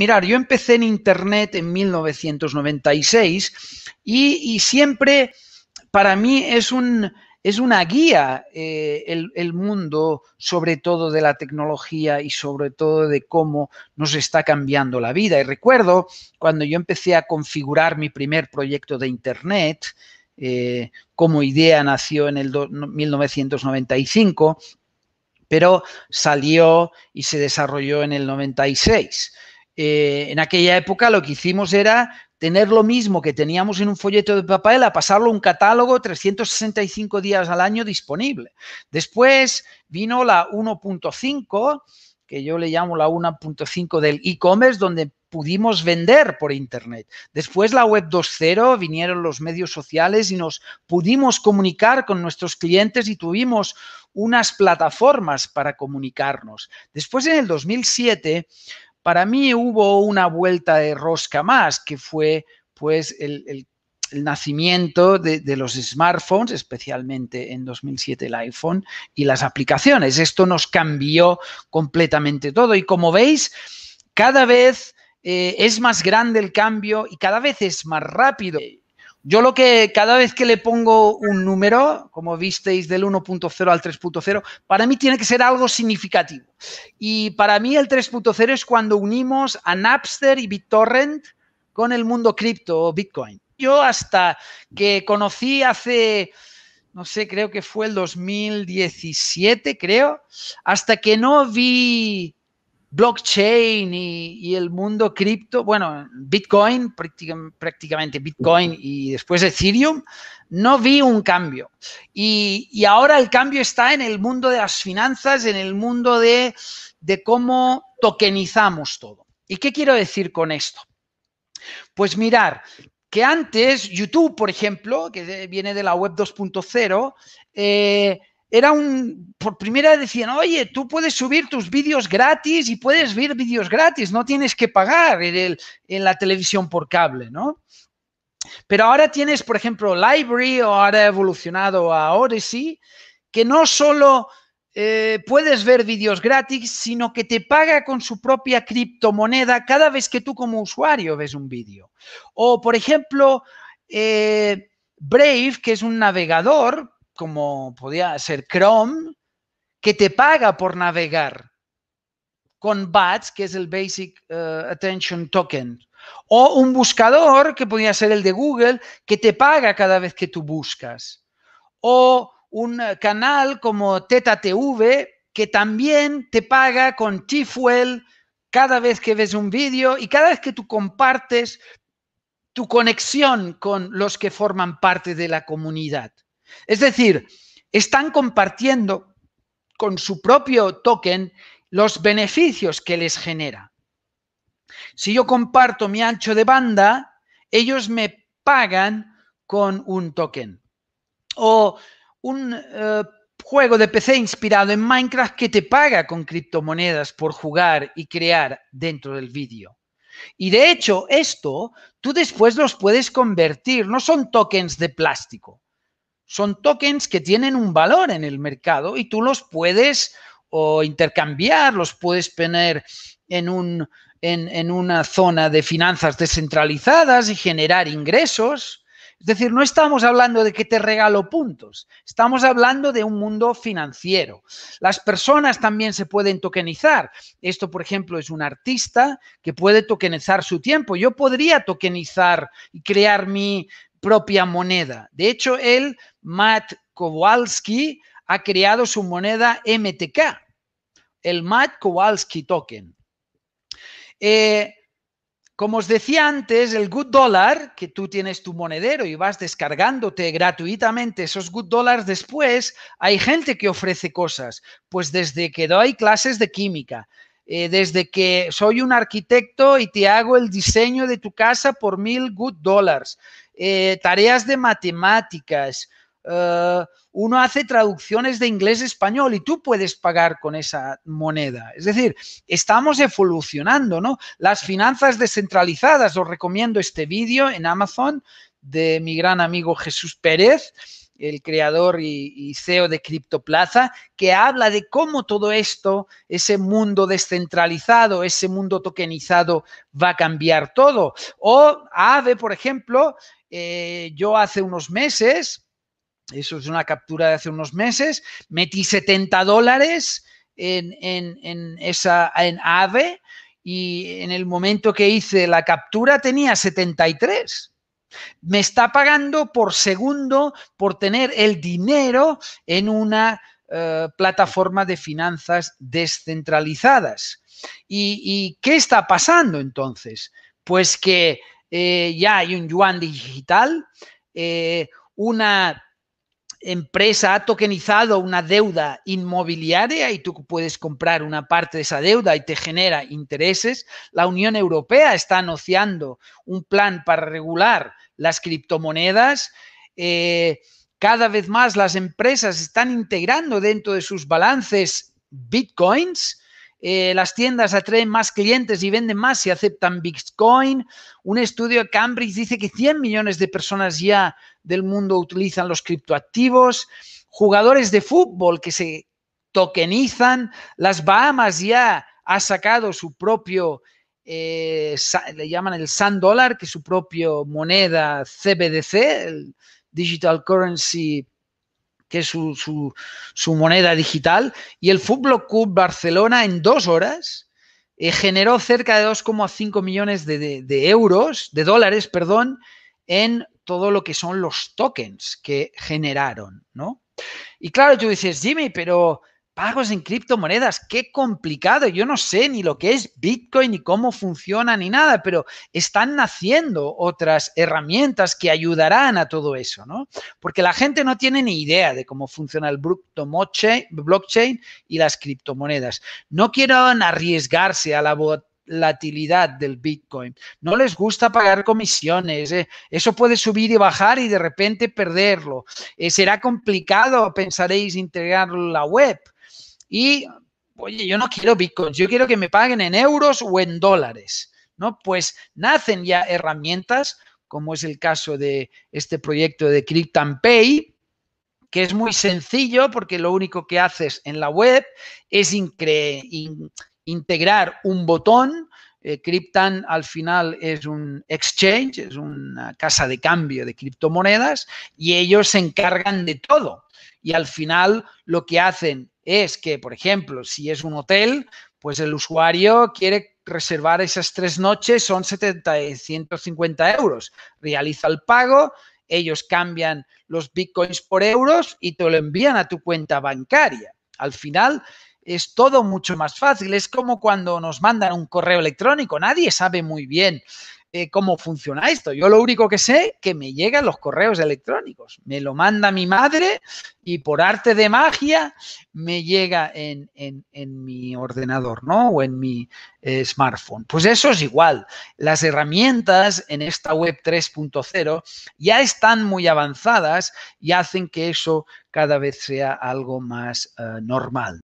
mirar, yo empecé en Internet en 1996 y, siempre para mí es es una guía eh, el, mundo, sobre todo de la tecnología y sobre todo de cómo nos está cambiando la vida. Y recuerdo cuando yo empecé a configurar mi primer proyecto de Internet, eh, como idea nació en el 1995, pero salió y se desarrolló en el 96. Eh, en aquella época lo que hicimos era tener lo mismo que teníamos en un folleto de papel a pasarlo a un catálogo 365 días al año disponible. Después vino la 1.5, que yo le llamo la 1.5 del e-commerce, donde pudimos vender por Internet. Después la web 2.0, vinieron los medios sociales y nos pudimos comunicar con nuestros clientes y tuvimos unas plataformas para comunicarnos. Después en el 2007 para mí hubo una vuelta de rosca más, que fue pues el, nacimiento de, los smartphones, especialmente en 2007 el iPhone y las aplicaciones. Esto nos cambió completamente todo y como veis, cada vez eh, es más grande el cambio y cada vez es más rápido. Yo lo que cada vez que le pongo un número, como visteis del 1.0 al 3.0, para mí tiene que ser algo significativo. Y para mí el 3.0 es cuando unimos a Napster y BitTorrent con el mundo cripto o Bitcoin. Yo hasta que conocí hace, no sé, creo que fue el 2017, creo, hasta que no vi blockchain y, el mundo cripto, bueno, Bitcoin, prácticamente Bitcoin y después Ethereum, no vi un cambio. Y, ahora el cambio está en el mundo de las finanzas, en el mundo de, cómo tokenizamos todo. ¿Y qué quiero decir con esto? Pues mirar, que antes YouTube, por ejemplo, que viene de la web 2.0, eh, era un, por primera decían, oye, tú puedes subir tus vídeos gratis y puedes ver vídeos gratis, no tienes que pagar en, el, en, la televisión por cable, ¿no? Pero ahora tienes, por ejemplo, Library o ahora evolucionado a Odyssey, que no solo eh, puedes ver vídeos gratis, sino que te paga con su propia criptomoneda cada vez que tú como usuario ves un vídeo. O, por ejemplo, eh, Brave, que es un navegador, como podía ser Chrome, que te paga por navegar con BATS, que es el Basic eh, Attention Token, o un buscador, que podría ser el de Google, que te paga cada vez que tú buscas, o un eh, canal como Teta TV, que también te paga con Tifuel cada vez que ves un vídeo y cada vez que tú compartes tu conexión con los que forman parte de la comunidad. Es decir, están compartiendo con su propio token los beneficios que les genera. Si yo comparto mi ancho de banda, ellos me pagan con un token. O un eh, juego de PC inspirado en Minecraft que te paga con criptomonedas por jugar y crear dentro del vídeo. Y de hecho, esto tú después los puedes convertir, no son tokens de plástico. Son tokens que tienen un valor en el mercado y tú los puedes o intercambiar, los puedes poner en, un, en, en una zona de finanzas descentralizadas y generar ingresos. Es decir, no estamos hablando de que te regalo puntos, estamos hablando de un mundo financiero. Las personas también se pueden tokenizar. Esto, por ejemplo, es un artista que puede tokenizar su tiempo. Yo podría tokenizar y crear mi, propia moneda. De hecho, el Matt Kowalski, ha creado su moneda MTK, el Matt Kowalski Token. Eh, como os decía antes, el Good Dollar, que tú tienes tu monedero y vas descargándote gratuitamente esos Good Dollars después, hay gente que ofrece cosas. Pues desde que doy clases de química, eh, desde que soy un arquitecto y te hago el diseño de tu casa por mil Good Dollars, eh, tareas de matemáticas, eh, uno hace traducciones de inglés a español y tú puedes pagar con esa moneda. Es decir, estamos evolucionando, ¿no? Las finanzas descentralizadas, os recomiendo este vídeo en Amazon de mi gran amigo Jesús Pérez, el creador y, CEO de CriptoPlaza, que habla de cómo todo esto, ese mundo descentralizado, ese mundo tokenizado, va a cambiar todo. O AVE, por ejemplo, eh, yo hace unos meses, eso es una captura de hace unos meses, metí 70 dólares en, esa, en AVE y en el momento que hice la captura tenía 73. Me está pagando por segundo por tener el dinero en una eh, plataforma de finanzas descentralizadas. ¿Y, qué está pasando entonces? Pues que eh, ya hay un yuan digital, eh, una empresa ha tokenizado una deuda inmobiliaria y tú puedes comprar una parte de esa deuda y te genera intereses, la Unión Europea está anunciando un plan para regular las criptomonedas. Eh, cada vez más las empresas están integrando dentro de sus balances bitcoins eh, las tiendas atraen más clientes y venden más si aceptan Bitcoin. Un estudio de Cambridge dice que 100 millones de personas ya del mundo utilizan los criptoactivos. Jugadores de fútbol que se tokenizan. Las Bahamas ya ha sacado su propio, eh, le llaman el Sand Dollar, que es su propia moneda CBDC, el Digital Currency que es su, moneda digital, y el Fútbol Club Barcelona en dos horas eh, generó cerca de 2,5 millones de, de, euros, de dólares, perdón, en todo lo que son los tokens que generaron, ¿no? Y claro, tú dices, Jimmy, pero Pagos en criptomonedas, qué complicado. Yo no sé ni lo que es Bitcoin ni cómo funciona ni nada, pero están naciendo otras herramientas que ayudarán a todo eso, ¿no? Porque la gente no tiene ni idea de cómo funciona el blockchain y las criptomonedas. No quieren arriesgarse a la volatilidad del Bitcoin. No les gusta pagar comisiones. Eh. Eso puede subir y bajar y de repente perderlo. Eh, será complicado, pensaréis, integrar la web. Y, oye, yo no quiero bitcoins, yo quiero que me paguen en euros o en dólares, ¿no? Pues nacen ya herramientas, como es el caso de este proyecto de CryptanPay, Pay, que es muy sencillo porque lo único que haces en la web es integrar un botón. Eh, Cryptan al final es un exchange, es una casa de cambio de criptomonedas y ellos se encargan de todo y al final lo que hacen es que, por ejemplo, si es un hotel, pues el usuario quiere reservar esas tres noches, son 70, 150 euros. Realiza el pago, ellos cambian los bitcoins por euros y te lo envían a tu cuenta bancaria. Al final es todo mucho más fácil. Es como cuando nos mandan un correo electrónico. Nadie sabe muy bien eh, cómo funciona esto. Yo lo único que sé que me llegan los correos electrónicos. Me lo manda mi madre y por arte de magia me llega en, mi ordenador, ¿no? O en mi eh, smartphone. Pues eso es igual. Las herramientas en esta web 3.0 ya están muy avanzadas y hacen que eso cada vez sea algo más eh, normal.